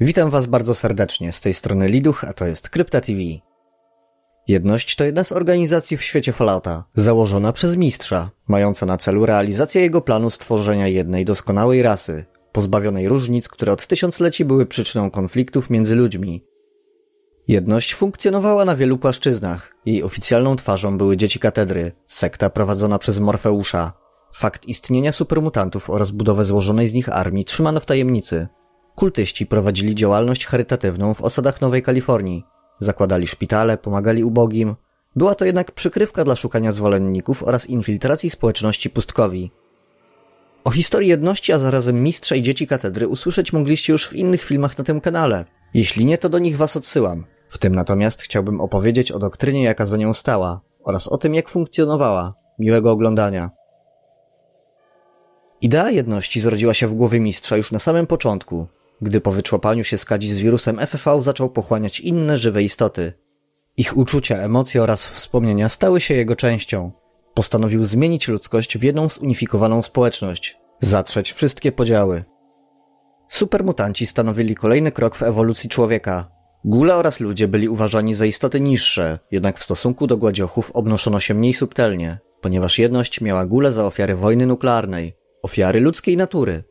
Witam Was bardzo serdecznie, z tej strony Liduch, a to jest Krypta TV. Jedność to jedna z organizacji w świecie Fallouta, założona przez mistrza, mająca na celu realizację jego planu stworzenia jednej doskonałej rasy, pozbawionej różnic, które od tysiącleci były przyczyną konfliktów między ludźmi. Jedność funkcjonowała na wielu płaszczyznach. Jej oficjalną twarzą były dzieci katedry, sekta prowadzona przez Morfeusza. Fakt istnienia supermutantów oraz budowę złożonej z nich armii trzymano w tajemnicy, Kultyści prowadzili działalność charytatywną w osadach Nowej Kalifornii. Zakładali szpitale, pomagali ubogim. Była to jednak przykrywka dla szukania zwolenników oraz infiltracji społeczności pustkowi. O historii jedności, a zarazem mistrza i dzieci katedry usłyszeć mogliście już w innych filmach na tym kanale. Jeśli nie, to do nich was odsyłam. W tym natomiast chciałbym opowiedzieć o doktrynie, jaka za nią stała, oraz o tym, jak funkcjonowała. Miłego oglądania. Idea jedności zrodziła się w głowie mistrza już na samym początku, gdy po wyczłapaniu się skadzi z wirusem FFV zaczął pochłaniać inne żywe istoty. Ich uczucia, emocje oraz wspomnienia stały się jego częścią. Postanowił zmienić ludzkość w jedną zunifikowaną społeczność, zatrzeć wszystkie podziały. Supermutanci stanowili kolejny krok w ewolucji człowieka. Gule oraz ludzie byli uważani za istoty niższe, jednak w stosunku do gładziochów obnoszono się mniej subtelnie, ponieważ jedność miała gule za ofiary wojny nuklearnej, ofiary ludzkiej natury.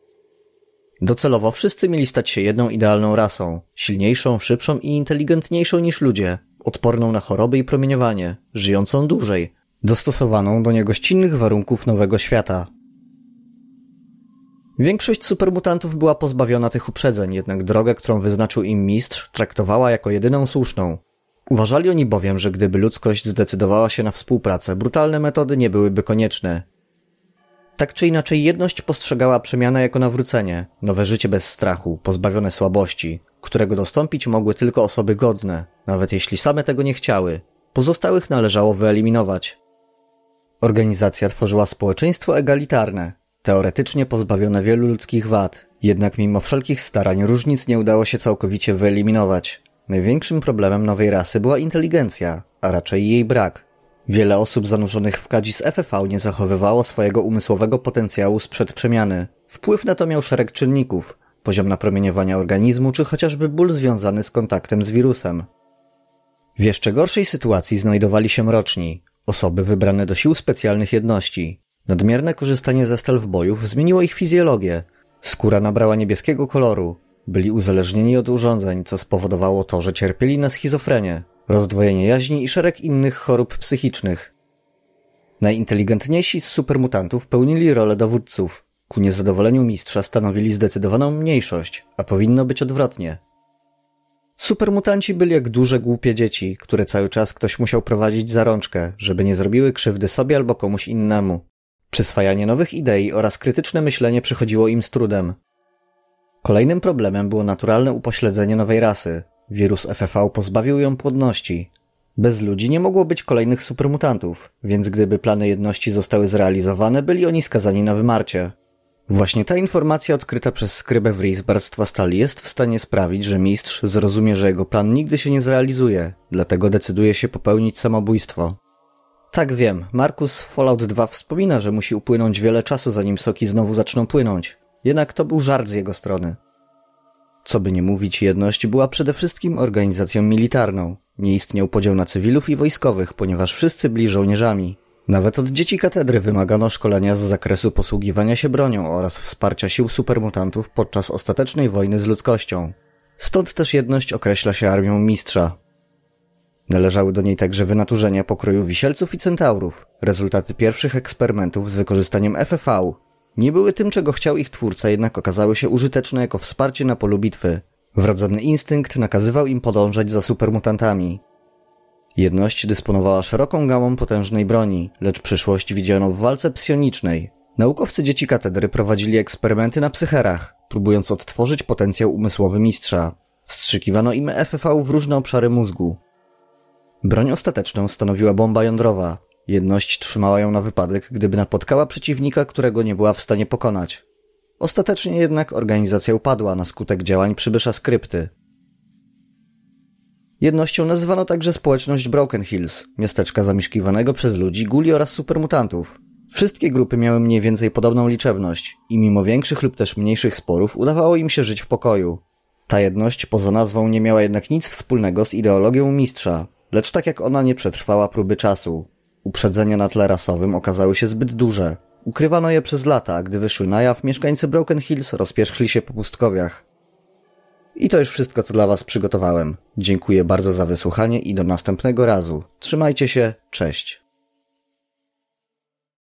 Docelowo wszyscy mieli stać się jedną idealną rasą, silniejszą, szybszą i inteligentniejszą niż ludzie, odporną na choroby i promieniowanie, żyjącą dłużej, dostosowaną do niegościnnych warunków nowego świata. Większość supermutantów była pozbawiona tych uprzedzeń, jednak drogę, którą wyznaczył im mistrz, traktowała jako jedyną słuszną. Uważali oni bowiem, że gdyby ludzkość zdecydowała się na współpracę, brutalne metody nie byłyby konieczne, tak czy inaczej, jedność postrzegała przemianę jako nawrócenie, nowe życie bez strachu, pozbawione słabości, którego dostąpić mogły tylko osoby godne, nawet jeśli same tego nie chciały. Pozostałych należało wyeliminować. Organizacja tworzyła społeczeństwo egalitarne, teoretycznie pozbawione wielu ludzkich wad, jednak mimo wszelkich starań różnic nie udało się całkowicie wyeliminować. Największym problemem nowej rasy była inteligencja, a raczej jej brak – Wiele osób zanurzonych w z FFV nie zachowywało swojego umysłowego potencjału sprzed przemiany. Wpływ na to miał szereg czynników, poziom napromieniowania organizmu czy chociażby ból związany z kontaktem z wirusem. W jeszcze gorszej sytuacji znajdowali się roczni, osoby wybrane do sił specjalnych jedności. Nadmierne korzystanie ze bojów zmieniło ich fizjologię. Skóra nabrała niebieskiego koloru. Byli uzależnieni od urządzeń, co spowodowało to, że cierpieli na schizofrenię rozdwojenie jaźni i szereg innych chorób psychicznych. Najinteligentniejsi z supermutantów pełnili rolę dowódców. Ku niezadowoleniu mistrza stanowili zdecydowaną mniejszość, a powinno być odwrotnie. Supermutanci byli jak duże głupie dzieci, które cały czas ktoś musiał prowadzić za rączkę, żeby nie zrobiły krzywdy sobie albo komuś innemu. Przyswajanie nowych idei oraz krytyczne myślenie przychodziło im z trudem. Kolejnym problemem było naturalne upośledzenie nowej rasy, Wirus FFV pozbawił ją płodności. Bez ludzi nie mogło być kolejnych supermutantów, więc gdyby plany jedności zostały zrealizowane, byli oni skazani na wymarcie. Właśnie ta informacja odkryta przez skrybę w RIS Barstwa Stali jest w stanie sprawić, że mistrz zrozumie, że jego plan nigdy się nie zrealizuje, dlatego decyduje się popełnić samobójstwo. Tak wiem, Markus w Fallout 2 wspomina, że musi upłynąć wiele czasu zanim soki znowu zaczną płynąć. Jednak to był żart z jego strony. Co by nie mówić, jedność była przede wszystkim organizacją militarną. Nie istniał podział na cywilów i wojskowych, ponieważ wszyscy byli żołnierzami. Nawet od dzieci katedry wymagano szkolenia z zakresu posługiwania się bronią oraz wsparcia sił supermutantów podczas ostatecznej wojny z ludzkością. Stąd też jedność określa się armią mistrza. Należały do niej także wynaturzenia pokroju wisielców i centaurów, rezultaty pierwszych eksperymentów z wykorzystaniem FFV, nie były tym, czego chciał ich twórca, jednak okazały się użyteczne jako wsparcie na polu bitwy. Wrodzony instynkt nakazywał im podążać za supermutantami. Jedność dysponowała szeroką gamą potężnej broni, lecz przyszłość widziano w walce psionicznej. Naukowcy dzieci katedry prowadzili eksperymenty na psycherach, próbując odtworzyć potencjał umysłowy mistrza. Wstrzykiwano im FV w różne obszary mózgu. Broń ostateczną stanowiła bomba jądrowa, Jedność trzymała ją na wypadek, gdyby napotkała przeciwnika, którego nie była w stanie pokonać. Ostatecznie jednak organizacja upadła na skutek działań przybysza skrypty. Jednością nazywano także społeczność Broken Hills, miasteczka zamieszkiwanego przez ludzi, guli oraz supermutantów. Wszystkie grupy miały mniej więcej podobną liczebność i mimo większych lub też mniejszych sporów udawało im się żyć w pokoju. Ta jedność poza nazwą nie miała jednak nic wspólnego z ideologią mistrza, lecz tak jak ona nie przetrwała próby czasu. Uprzedzenia na tle rasowym okazały się zbyt duże. Ukrywano je przez lata, a gdy wyszły na jaw, mieszkańcy Broken Hills rozpierzchli się po pustkowiach. I to już wszystko, co dla Was przygotowałem. Dziękuję bardzo za wysłuchanie i do następnego razu. Trzymajcie się, cześć.